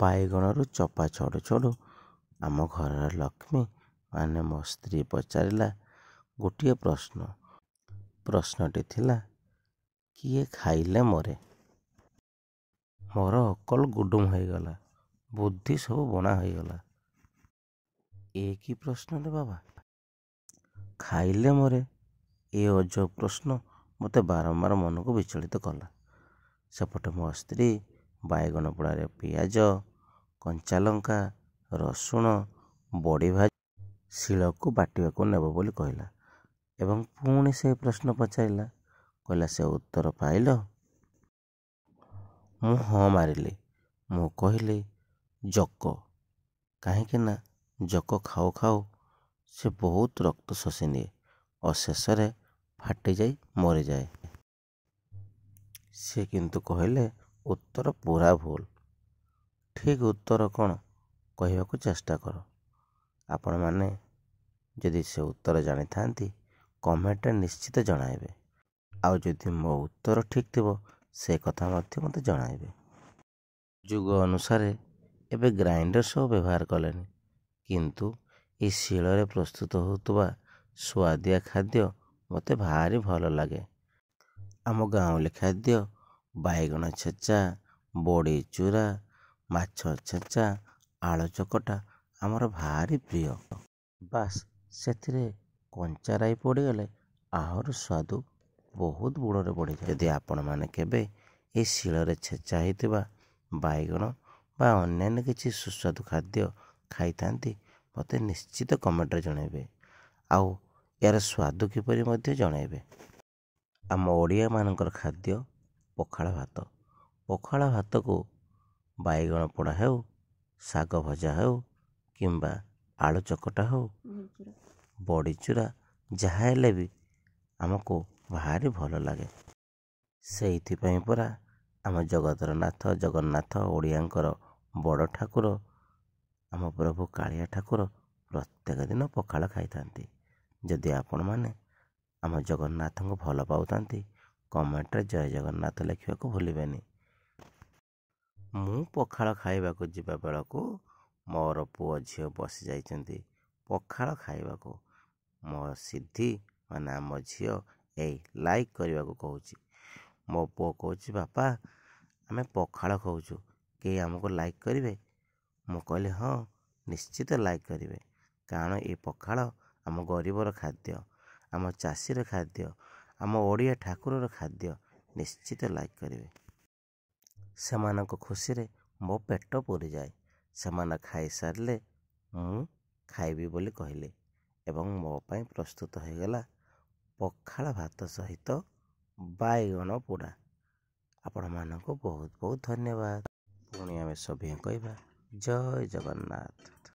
ବାଇଗଣରୁ ଚପା ଛଡ଼ୁ ଛଡ଼ୁ ଆମ ଘରର ଲକ୍ଷ୍ମୀ ମାନେ ମୋ ସ୍ତ୍ରୀ ପଚାରିଲା ଗୋଟିଏ ପ୍ରଶ୍ନ ପ୍ରଶ୍ନଟି ଥିଲା କିଏ ଖାଇଲେ ମରେ ମୋର ଅକଲ ଗୁଡ଼ୁମ୍ ହୋଇଗଲା ବୁଦ୍ଧି ସବୁ ବଣା ହୋଇଗଲା ଏ କି ପ୍ରଶ୍ନରେ ବାବା ଖାଇଲେ ମରେ ଏ ଅଜ ପ୍ରଶ୍ନ ମୋତେ ବାରମ୍ବାର ମନକୁ ବିଚଳିତ କଲା ସେପଟେ ମୋ ସ୍ତ୍ରୀ ବାଇଗଣ ପୋଡ଼ାରେ ପିଆଜ କଞ୍ଚାଲଙ୍କା ରସୁଣ ବଡ଼ି ଭାଜି ଶିଳକୁ ବାଟିବାକୁ ନେବ ବୋଲି କହିଲା ଏବଂ ପୁଣି ସେ ପ୍ରଶ୍ନ ପଚାରିଲା କହିଲା ସେ ଉତ୍ତର ପାଇଲ ମୁଁ ହଁ ମାରିଲି ମୁଁ କହିଲି ଜକ କାହିଁକିନା ନା ଜକ ଖାଉ ଖାଉ ସେ ବହୁତ ରକ୍ତ ଶୋଷି ନିଏ ଓ ଶେଷରେ ଫାଟିଯାଇ ମରିଯାଏ ସେ କିନ୍ତୁ କହିଲେ ଉତ୍ତର ପୁରା ଭୁଲ ଠିକ୍ ଉତ୍ତର କ'ଣ କହିବାକୁ ଚେଷ୍ଟା କର ଆପଣମାନେ ଯଦି ସେ ଉତ୍ତର ଜାଣିଥାନ୍ତି କମେଣ୍ଟରେ ନିଶ୍ଚିତ ଜଣାଇବେ ଆଉ ଯଦି ମୋ ଉତ୍ତର ଠିକ୍ ଥିବ ସେ କଥା ମଧ୍ୟ ମୋତେ ଜଣାଇବେ ଯୁଗ ଅନୁସାରେ ଏବେ ଗ୍ରାଇଣ୍ଡର ସବୁ ବ୍ୟବହାର କଲେଣି କିନ୍ତୁ ଏ ଶିଳରେ ପ୍ରସ୍ତୁତ ହେଉଥିବା ସୁଆଦିଆ ଖାଦ୍ୟ ମୋତେ ଭାରି ଭଲ ଲାଗେ ଆମ ଗାଉଁଲି ଖାଦ୍ୟ ବାଇଗଣ ଛେଚା ବଡ଼ି ଚୁରା ମାଛ ଛେଚା ଆଳୁ ଚକଟା ଆମର ଭାରି ପ୍ରିୟ ବାସ୍ ସେଥିରେ କଞ୍ଚା ରାଇ ପଡ଼ିଗଲେ ଆହୁରି ସ୍ୱାଦ ବହୁତ ଗୁଣରେ ବଢ଼ିଯାଏ ଯଦି ଆପଣମାନେ କେବେ ଏ ଶିଳରେ ଛେଚା ହୋଇଥିବା ବାଇଗଣ ବା ଅନ୍ୟାନ୍ୟ କିଛି ସୁସ୍ୱାଦୁ ଖାଦ୍ୟ ଖାଇଥାନ୍ତି ମୋତେ ନିଶ୍ଚିତ କମେଣ୍ଟରେ ଜଣାଇବେ ଆଉ ଏହାର ସ୍ୱାଦ କିପରି ମଧ୍ୟ ଜଣାଇବେ ଆମ ଓଡ଼ିଆମାନଙ୍କର ଖାଦ୍ୟ ପଖାଳ ଭାତ ପଖାଳ ଭାତକୁ ବାଇଗଣ ପୋଡ଼ା ହେଉ ଶାଗ ଭଜା ହେଉ କିମ୍ବା ଆଳୁ ଚକଟା ହେଉ ବଡ଼ି ଚୁରା ଯାହା ହେଲେ ବି ଆମକୁ ଭାରି ଭଲ ଲାଗେ ସେଇଥିପାଇଁ ପରା ଆମ ଜଗତର ନାଥ ଜଗନ୍ନାଥ ଓଡ଼ିଆଙ୍କର ବଡ଼ ଠାକୁର ଆମ ପ୍ରଭୁ କାଳିଆ ଠାକୁର ପ୍ରତ୍ୟେକ ଦିନ ପଖାଳ ଖାଇଥାନ୍ତି ଯଦି ଆପଣମାନେ ଆମ ଜଗନ୍ନାଥଙ୍କୁ ଭଲ ପାଉଥାନ୍ତି କମେଣ୍ଟରେ ଜୟ ଜଗନ୍ନାଥ ଲେଖିବାକୁ ଭୁଲିବେନି ମୁଁ ପଖାଳ ଖାଇବାକୁ ଯିବା ବେଳକୁ ମୋର ପୁଅ ଝିଅ ବସିଯାଇଛନ୍ତି ପଖାଳ ଖାଇବାକୁ ମୋ ସିଦ୍ଧି ମାନେ ଆମ ଝିଅ ଏଇ ଲାଇକ୍ କରିବାକୁ କହୁଛି ମୋ ପୁଅ କହୁଛି ବାପା ଆମେ ପଖାଳ ଖାଉଛୁ କେହି ଆମକୁ ଲାଇକ୍ କରିବେ ମୁଁ କହିଲି ହଁ ନିଶ୍ଚିତ ଲାଇକ୍ କରିବେ କାରଣ ଏ ପଖାଳ ଆମ ଗରିବର ଖାଦ୍ୟ ଆମ ଚାଷୀର ଖାଦ୍ୟ ଆମ ଓଡ଼ିଆ ଠାକୁରର ଖାଦ୍ୟ ନିଶ୍ଚିତ ଲାଇକ୍ କରିବେ ସେମାନଙ୍କ ଖୁସିରେ ମୋ ପେଟ ପୁରିଯାଏ ସେମାନେ ଖାଇସାରିଲେ ମୁଁ ଖାଇବି ବୋଲି କହିଲେ ଏବଂ ମୋ ପାଇଁ ପ୍ରସ୍ତୁତ ହୋଇଗଲା ପଖାଳ ଭାତ ସହିତ ବାଇଗଣ ପୋଡ଼ା ଆପଣମାନଙ୍କୁ ବହୁତ ବହୁତ ଧନ୍ୟବାଦ ପୁଣି ଆମେ ସଭିଏଁ କହିବା ଜୟ ଜଗନ୍ନାଥ